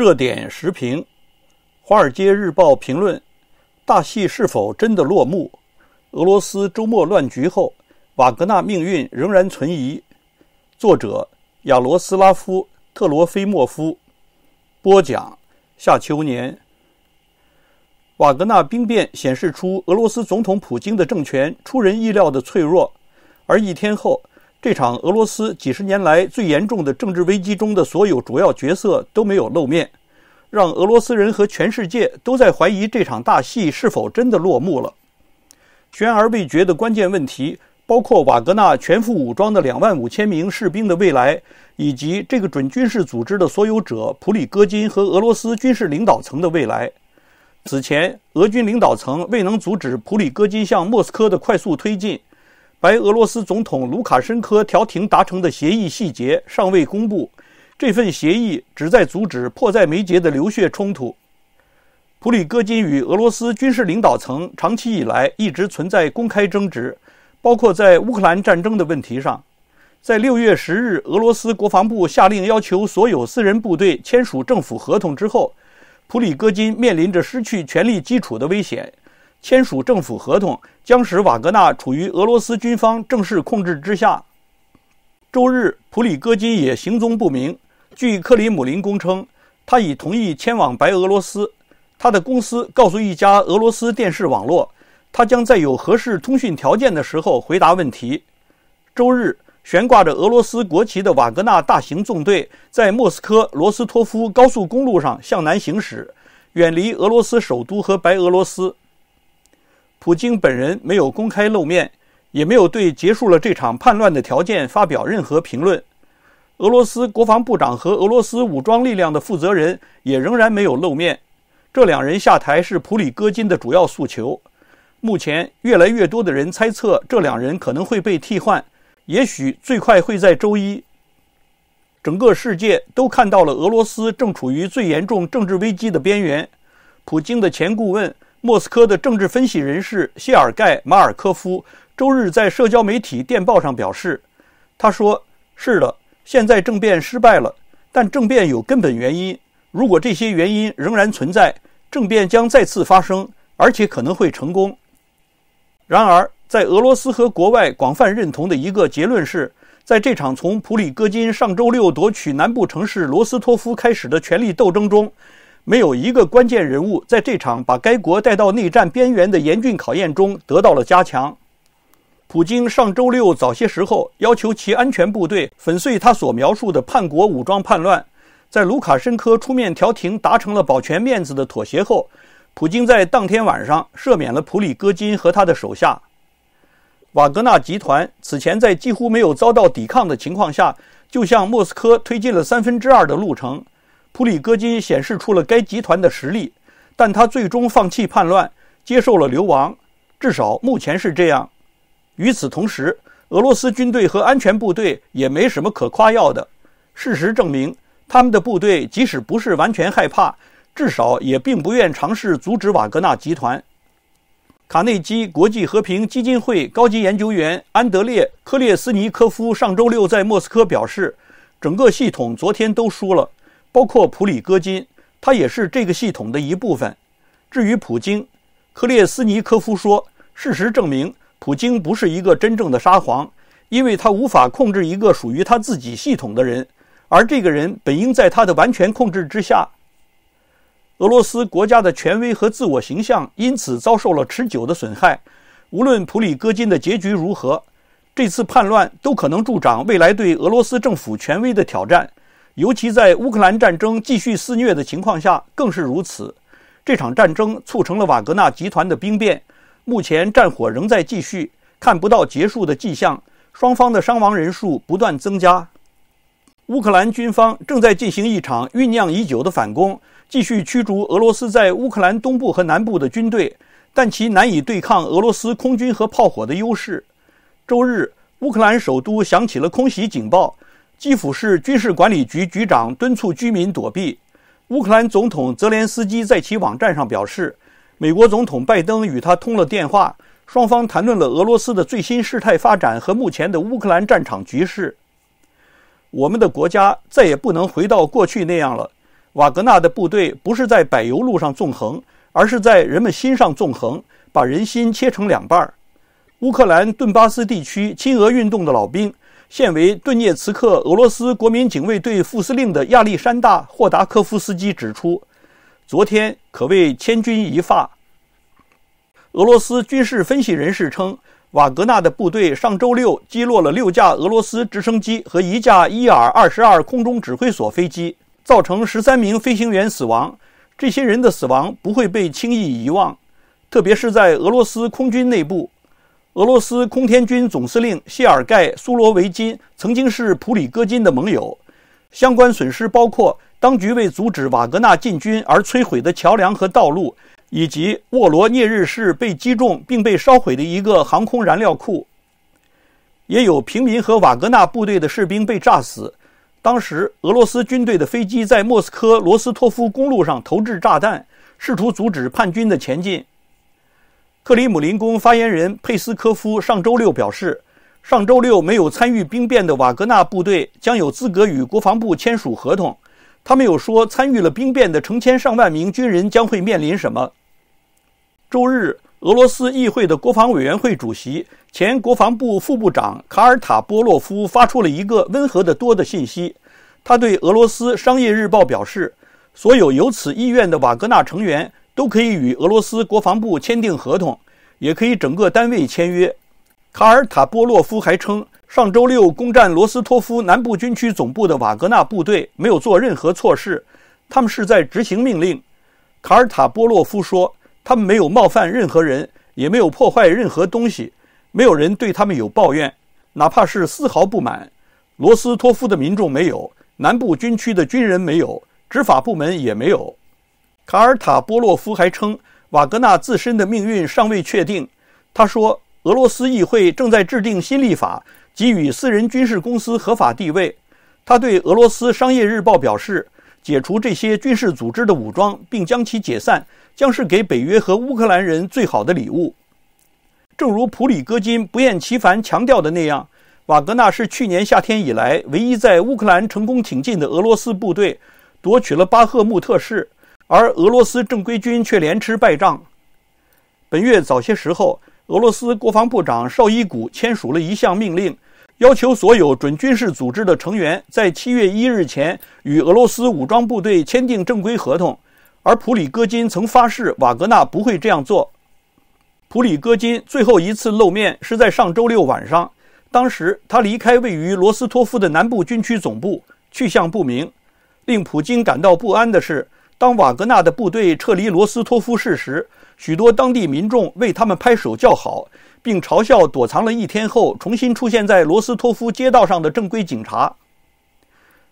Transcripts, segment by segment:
热点时评，《华尔街日报》评论：大戏是否真的落幕？俄罗斯周末乱局后，瓦格纳命运仍然存疑。作者：亚罗斯拉夫·特罗菲莫夫。播讲：夏秋年。瓦格纳兵变显示出俄罗斯总统普京的政权出人意料的脆弱，而一天后。这场俄罗斯几十年来最严重的政治危机中的所有主要角色都没有露面，让俄罗斯人和全世界都在怀疑这场大戏是否真的落幕了。悬而未决的关键问题包括瓦格纳全副武装的两万五千名士兵的未来，以及这个准军事组织的所有者普里戈金和俄罗斯军事领导层的未来。此前，俄军领导层未能阻止普里戈金向莫斯科的快速推进。白俄罗斯总统卢卡申科调停达成的协议细节尚未公布。这份协议旨在阻止迫在眉睫的流血冲突。普里戈金与俄罗斯军事领导层长期以来一直存在公开争执，包括在乌克兰战争的问题上。在6月10日，俄罗斯国防部下令要求所有私人部队签署政府合同之后，普里戈金面临着失去权力基础的危险。签署政府合同将使瓦格纳处于俄罗斯军方正式控制之下。周日，普里戈金也行踪不明。据克里姆林宫称，他已同意迁往白俄罗斯。他的公司告诉一家俄罗斯电视网络，他将在有合适通讯条件的时候回答问题。周日，悬挂着俄罗斯国旗的瓦格纳大型纵队在莫斯科罗斯托夫高速公路上向南行驶，远离俄罗斯首都和白俄罗斯。普京本人没有公开露面，也没有对结束了这场叛乱的条件发表任何评论。俄罗斯国防部长和俄罗斯武装力量的负责人也仍然没有露面。这两人下台是普里戈金的主要诉求。目前，越来越多的人猜测这两人可能会被替换，也许最快会在周一。整个世界都看到了俄罗斯正处于最严重政治危机的边缘。普京的前顾问。莫斯科的政治分析人士谢尔盖·马尔科夫周日在社交媒体电报上表示：“他说，是的，现在政变失败了，但政变有根本原因。如果这些原因仍然存在，政变将再次发生，而且可能会成功。然而，在俄罗斯和国外广泛认同的一个结论是，在这场从普里戈金上周六夺取南部城市罗斯托夫开始的权力斗争中。”没有一个关键人物在这场把该国带到内战边缘的严峻考验中得到了加强。普京上周六早些时候要求其安全部队粉碎他所描述的叛国武装叛乱，在卢卡申科出面调停达成了保全面子的妥协后，普京在当天晚上赦免了普里戈金和他的手下。瓦格纳集团此前在几乎没有遭到抵抗的情况下，就向莫斯科推进了三分之二的路程。普里戈金显示出了该集团的实力，但他最终放弃叛乱，接受了流亡，至少目前是这样。与此同时，俄罗斯军队和安全部队也没什么可夸耀的。事实证明，他们的部队即使不是完全害怕，至少也并不愿尝试阻止瓦格纳集团。卡内基国际和平基金会高级研究员安德烈·科列斯尼科夫上周六在莫斯科表示：“整个系统昨天都输了。”包括普里戈金，他也是这个系统的一部分。至于普京，克列斯尼科夫说，事实证明，普京不是一个真正的沙皇，因为他无法控制一个属于他自己系统的人，而这个人本应在他的完全控制之下。俄罗斯国家的权威和自我形象因此遭受了持久的损害。无论普里戈金的结局如何，这次叛乱都可能助长未来对俄罗斯政府权威的挑战。尤其在乌克兰战争继续肆虐的情况下，更是如此。这场战争促成了瓦格纳集团的兵变，目前战火仍在继续，看不到结束的迹象。双方的伤亡人数不断增加。乌克兰军方正在进行一场酝酿已久的反攻，继续驱逐俄罗斯在乌克兰东部和南部的军队，但其难以对抗俄罗斯空军和炮火的优势。周日，乌克兰首都响起了空袭警报。基辅市军事管理局局长敦促居民躲避。乌克兰总统泽连斯基在其网站上表示，美国总统拜登与他通了电话，双方谈论了俄罗斯的最新事态发展和目前的乌克兰战场局势。我们的国家再也不能回到过去那样了。瓦格纳的部队不是在柏油路上纵横，而是在人们心上纵横，把人心切成两半儿。乌克兰顿巴斯地区亲俄运动的老兵。现为顿涅茨克俄罗斯国民警卫队副司令的亚历山大·霍达科夫斯基指出，昨天可谓千钧一发。俄罗斯军事分析人士称，瓦格纳的部队上周六击落了六架俄罗斯直升机和一架伊尔二十二空中指挥所飞机，造成十三名飞行员死亡。这些人的死亡不会被轻易遗忘，特别是在俄罗斯空军内部。俄罗斯空天军总司令谢尔盖·苏罗维金曾经是普里戈金的盟友。相关损失包括当局为阻止瓦格纳进军而摧毁的桥梁和道路，以及沃罗涅日市被击中并被烧毁的一个航空燃料库。也有平民和瓦格纳部队的士兵被炸死。当时，俄罗斯军队的飞机在莫斯科罗斯托夫公路上投掷炸弹，试图阻止叛军的前进。克里姆林宫发言人佩斯科夫上周六表示，上周六没有参与兵变的瓦格纳部队将有资格与国防部签署合同。他没有说参与了兵变的成千上万名军人将会面临什么。周日，俄罗斯议会的国防委员会主席、前国防部副部长卡尔塔波洛夫发出了一个温和得多的信息。他对俄罗斯商业日报表示，所有有此意愿的瓦格纳成员。都可以与俄罗斯国防部签订合同，也可以整个单位签约。卡尔塔波洛夫还称，上周六攻占罗斯托夫南部军区总部的瓦格纳部队没有做任何错事，他们是在执行命令。卡尔塔波洛夫说，他们没有冒犯任何人，也没有破坏任何东西，没有人对他们有抱怨，哪怕是丝毫不满。罗斯托夫的民众没有，南部军区的军人没有，执法部门也没有。卡尔塔波洛夫还称，瓦格纳自身的命运尚未确定。他说，俄罗斯议会正在制定新立法，给予私人军事公司合法地位。他对俄罗斯商业日报表示，解除这些军事组织的武装并将其解散，将是给北约和乌克兰人最好的礼物。正如普里戈金不厌其烦强调的那样，瓦格纳是去年夏天以来唯一在乌克兰成功挺进的俄罗斯部队，夺取了巴赫穆特市。而俄罗斯正规军却连吃败仗。本月早些时候，俄罗斯国防部长绍伊古签署了一项命令，要求所有准军事组织的成员在七月一日前与俄罗斯武装部队签订正规合同。而普里戈金曾发誓瓦格纳不会这样做。普里戈金最后一次露面是在上周六晚上，当时他离开位于罗斯托夫的南部军区总部，去向不明。令普京感到不安的是。当瓦格纳的部队撤离罗斯托夫市时，许多当地民众为他们拍手叫好，并嘲笑躲藏了一天后重新出现在罗斯托夫街道上的正规警察。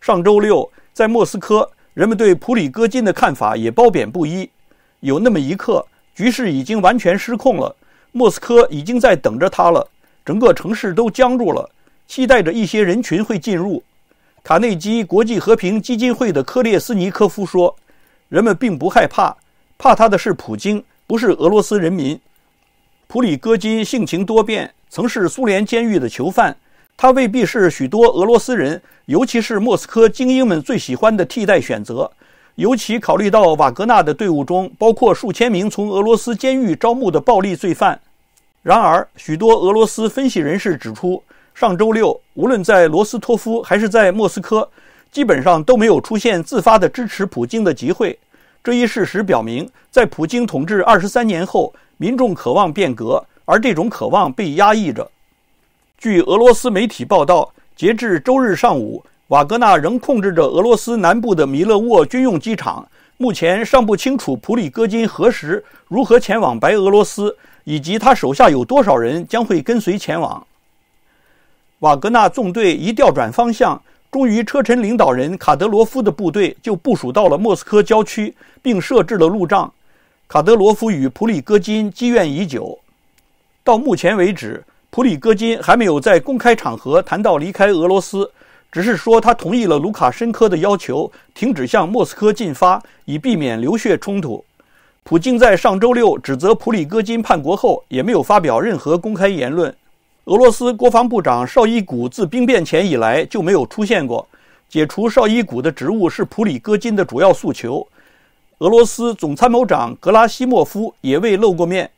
上周六，在莫斯科，人们对普里戈金的看法也褒贬不一。有那么一刻，局势已经完全失控了，莫斯科已经在等着他了，整个城市都僵住了，期待着一些人群会进入。卡内基国际和平基金会的科列斯尼科夫说。人们并不害怕，怕他的是普京，不是俄罗斯人民。普里戈金性情多变，曾是苏联监狱的囚犯，他未必是许多俄罗斯人，尤其是莫斯科精英们最喜欢的替代选择。尤其考虑到瓦格纳的队伍中包括数千名从俄罗斯监狱招募的暴力罪犯。然而，许多俄罗斯分析人士指出，上周六，无论在罗斯托夫还是在莫斯科。基本上都没有出现自发的支持普京的集会，这一事实表明，在普京统治二十三年后，民众渴望变革，而这种渴望被压抑着。据俄罗斯媒体报道，截至周日上午，瓦格纳仍控制着俄罗斯南部的米勒沃军用机场。目前尚不清楚普里戈金何时、如何前往白俄罗斯，以及他手下有多少人将会跟随前往。瓦格纳纵队一调转方向。终于，车臣领导人卡德罗夫的部队就部署到了莫斯科郊区，并设置了路障。卡德罗夫与普里戈金积怨已久。到目前为止，普里戈金还没有在公开场合谈到离开俄罗斯，只是说他同意了卢卡申科的要求，停止向莫斯科进发，以避免流血冲突。普京在上周六指责普里戈金叛国后，也没有发表任何公开言论。俄罗斯国防部长绍伊古自兵变前以来就没有出现过。解除绍伊古的职务是普里戈金的主要诉求。俄罗斯总参谋长格拉西莫夫也未露过面。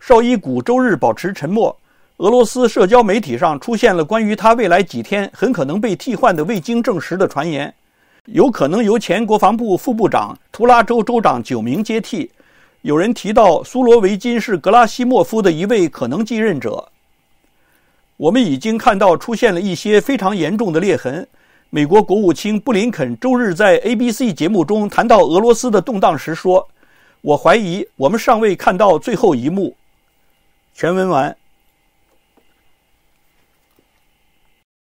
绍伊古周日保持沉默。俄罗斯社交媒体上出现了关于他未来几天很可能被替换的未经证实的传言，有可能由前国防部副部长图拉州州长九明接替。有人提到苏罗维金是格拉西莫夫的一位可能继任者。我们已经看到出现了一些非常严重的裂痕。美国国务卿布林肯周日在 ABC 节目中谈到俄罗斯的动荡时说：“我怀疑我们尚未看到最后一幕。”全文完。